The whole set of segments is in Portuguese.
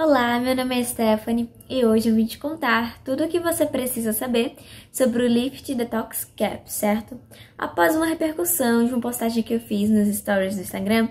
Olá, meu nome é Stephanie e hoje eu vim te contar tudo o que você precisa saber sobre o Lift Detox Cap, certo? Após uma repercussão de uma postagem que eu fiz nos stories do Instagram,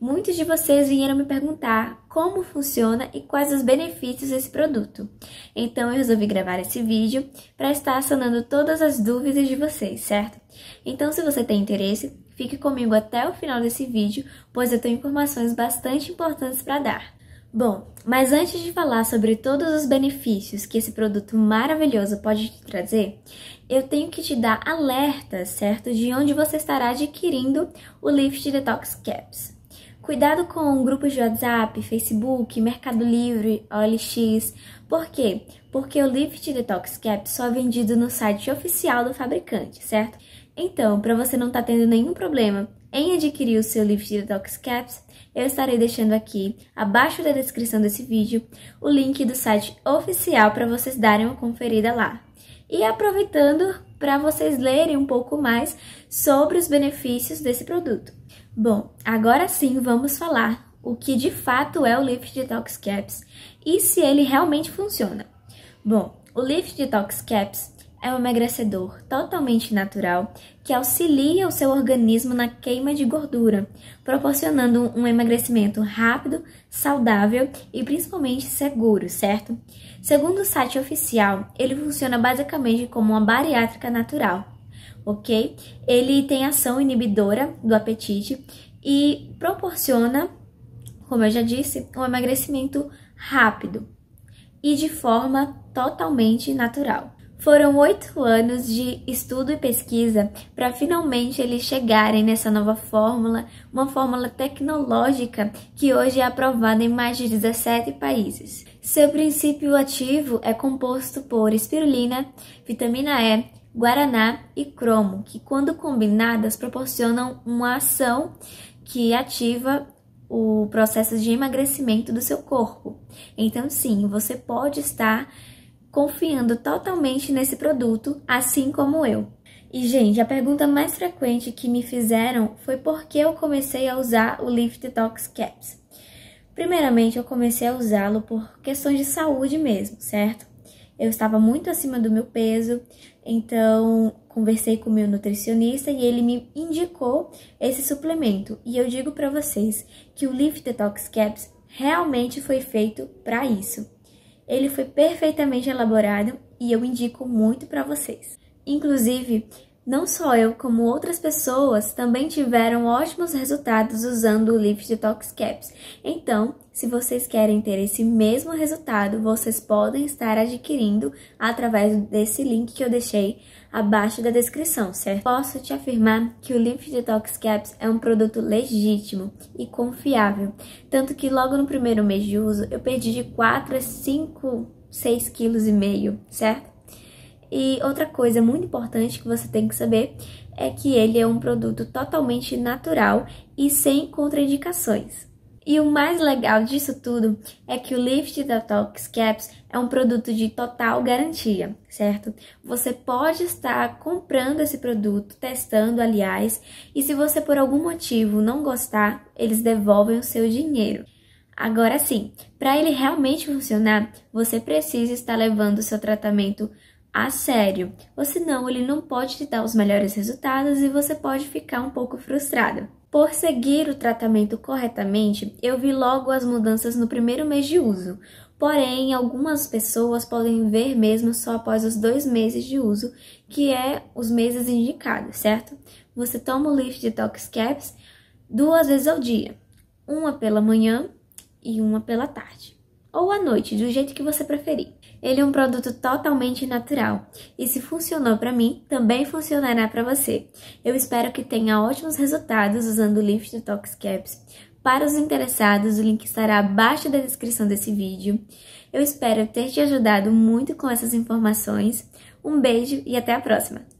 muitos de vocês vieram me perguntar como funciona e quais os benefícios desse produto. Então eu resolvi gravar esse vídeo para estar sanando todas as dúvidas de vocês, certo? Então se você tem interesse, fique comigo até o final desse vídeo, pois eu tenho informações bastante importantes para dar. Bom, mas antes de falar sobre todos os benefícios que esse produto maravilhoso pode te trazer, eu tenho que te dar alerta, certo, de onde você estará adquirindo o Lift Detox Caps. Cuidado com grupos de WhatsApp, Facebook, Mercado Livre, OLX. Por quê? Porque o Lift Detox Caps só é vendido no site oficial do fabricante, certo? Então, para você não estar tá tendo nenhum problema em adquirir o seu livro de Detox Caps, eu estarei deixando aqui, abaixo da descrição desse vídeo, o link do site oficial para vocês darem uma conferida lá. E aproveitando para vocês lerem um pouco mais sobre os benefícios desse produto. Bom, agora sim vamos falar o que de fato é o Lift Detox Caps e se ele realmente funciona. Bom, o Lift Detox Caps é um emagrecedor totalmente natural que auxilia o seu organismo na queima de gordura, proporcionando um emagrecimento rápido, saudável e principalmente seguro, certo? Segundo o site oficial, ele funciona basicamente como uma bariátrica natural, ok? Ele tem ação inibidora do apetite e proporciona, como eu já disse, um emagrecimento rápido e de forma totalmente natural. Foram oito anos de estudo e pesquisa para finalmente eles chegarem nessa nova fórmula, uma fórmula tecnológica que hoje é aprovada em mais de 17 países. Seu princípio ativo é composto por espirulina, vitamina E, guaraná e cromo, que quando combinadas proporcionam uma ação que ativa o processo de emagrecimento do seu corpo. Então, sim, você pode estar confiando totalmente nesse produto, assim como eu. E, gente, a pergunta mais frequente que me fizeram foi por que eu comecei a usar o Lift Detox Caps. Primeiramente, eu comecei a usá-lo por questões de saúde mesmo, certo? Eu estava muito acima do meu peso, então conversei com o meu nutricionista e ele me indicou esse suplemento. E eu digo para vocês que o Lift Detox Caps realmente foi feito para isso. Ele foi perfeitamente elaborado e eu indico muito para vocês. Inclusive, não só eu, como outras pessoas também tiveram ótimos resultados usando o Lift Detox Caps. Então, se vocês querem ter esse mesmo resultado, vocês podem estar adquirindo através desse link que eu deixei abaixo da descrição, certo? Posso te afirmar que o Lift Detox Caps é um produto legítimo e confiável, tanto que logo no primeiro mês de uso eu perdi de 4 a 5, 6 quilos e meio, certo? E outra coisa muito importante que você tem que saber é que ele é um produto totalmente natural e sem contraindicações. E o mais legal disso tudo é que o Lift Detox Caps é um produto de total garantia, certo? Você pode estar comprando esse produto, testando, aliás, e se você por algum motivo não gostar, eles devolvem o seu dinheiro. Agora sim, para ele realmente funcionar, você precisa estar levando o seu tratamento a sério, ou senão ele não pode te dar os melhores resultados e você pode ficar um pouco frustrada. Por seguir o tratamento corretamente, eu vi logo as mudanças no primeiro mês de uso. Porém, algumas pessoas podem ver mesmo só após os dois meses de uso, que é os meses indicados, certo? Você toma o Lift Detox Caps duas vezes ao dia, uma pela manhã e uma pela tarde ou à noite, do jeito que você preferir. Ele é um produto totalmente natural e se funcionou para mim, também funcionará para você. Eu espero que tenha ótimos resultados usando o Lift Detox Caps. Para os interessados, o link estará abaixo da descrição desse vídeo. Eu espero ter te ajudado muito com essas informações. Um beijo e até a próxima!